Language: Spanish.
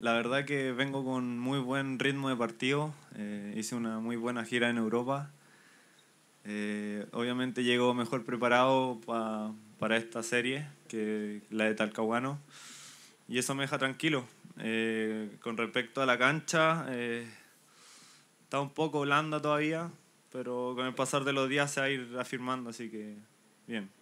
La verdad que vengo con muy buen ritmo de partido, eh, hice una muy buena gira en Europa. Eh, obviamente llego mejor preparado para esta serie que la de Talcahuano y eso me deja tranquilo. Eh, con respecto a la cancha, está un poco blanda todavía, pero con el pasar de los días se va a ir afirmando, así que bien.